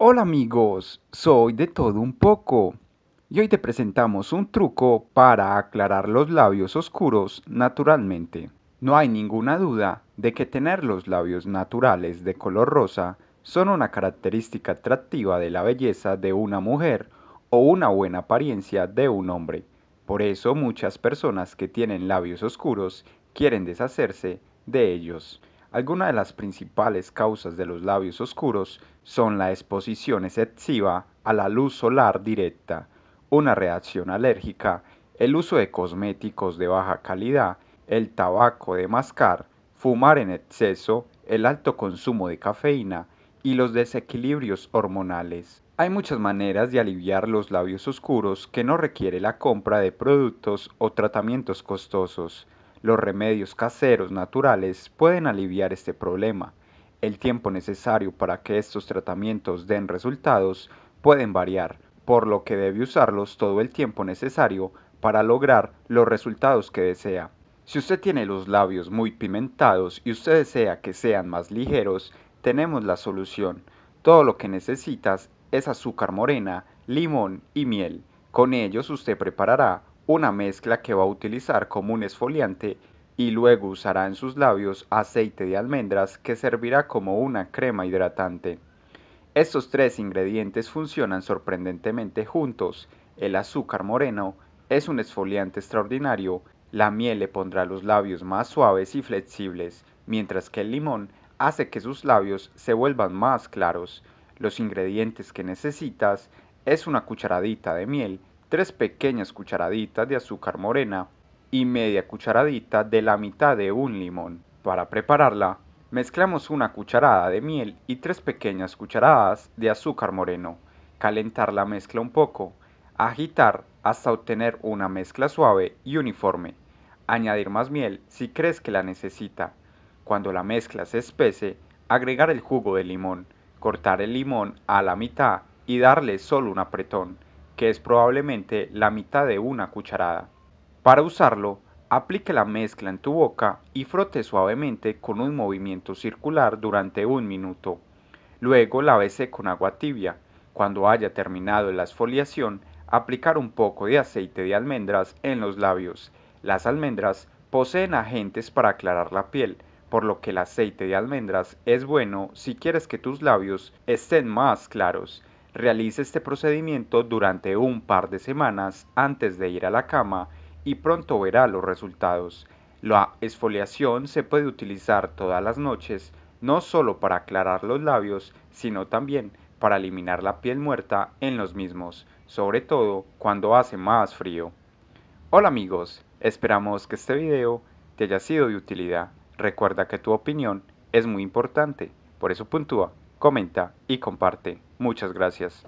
Hola amigos, soy de todo un poco y hoy te presentamos un truco para aclarar los labios oscuros naturalmente. No hay ninguna duda de que tener los labios naturales de color rosa son una característica atractiva de la belleza de una mujer o una buena apariencia de un hombre. Por eso muchas personas que tienen labios oscuros quieren deshacerse de ellos. Algunas de las principales causas de los labios oscuros son la exposición excesiva a la luz solar directa, una reacción alérgica, el uso de cosméticos de baja calidad, el tabaco de mascar, fumar en exceso, el alto consumo de cafeína y los desequilibrios hormonales. Hay muchas maneras de aliviar los labios oscuros que no requiere la compra de productos o tratamientos costosos. Los remedios caseros naturales pueden aliviar este problema. El tiempo necesario para que estos tratamientos den resultados pueden variar, por lo que debe usarlos todo el tiempo necesario para lograr los resultados que desea. Si usted tiene los labios muy pimentados y usted desea que sean más ligeros, tenemos la solución. Todo lo que necesitas es azúcar morena, limón y miel. Con ellos usted preparará una mezcla que va a utilizar como un esfoliante y luego usará en sus labios aceite de almendras que servirá como una crema hidratante. Estos tres ingredientes funcionan sorprendentemente juntos. El azúcar moreno es un esfoliante extraordinario, la miel le pondrá los labios más suaves y flexibles, mientras que el limón hace que sus labios se vuelvan más claros. Los ingredientes que necesitas es una cucharadita de miel, Tres pequeñas cucharaditas de azúcar morena y media cucharadita de la mitad de un limón. Para prepararla, mezclamos una cucharada de miel y tres pequeñas cucharadas de azúcar moreno. Calentar la mezcla un poco, agitar hasta obtener una mezcla suave y uniforme. Añadir más miel si crees que la necesita. Cuando la mezcla se espese, agregar el jugo de limón, cortar el limón a la mitad y darle solo un apretón que es probablemente la mitad de una cucharada. Para usarlo, aplique la mezcla en tu boca y frote suavemente con un movimiento circular durante un minuto. Luego lávese con agua tibia. Cuando haya terminado la exfoliación, aplicar un poco de aceite de almendras en los labios. Las almendras poseen agentes para aclarar la piel, por lo que el aceite de almendras es bueno si quieres que tus labios estén más claros. Realice este procedimiento durante un par de semanas antes de ir a la cama y pronto verá los resultados. La exfoliación se puede utilizar todas las noches, no solo para aclarar los labios, sino también para eliminar la piel muerta en los mismos, sobre todo cuando hace más frío. Hola amigos, esperamos que este video te haya sido de utilidad. Recuerda que tu opinión es muy importante, por eso puntúa, comenta y comparte. Muchas gracias.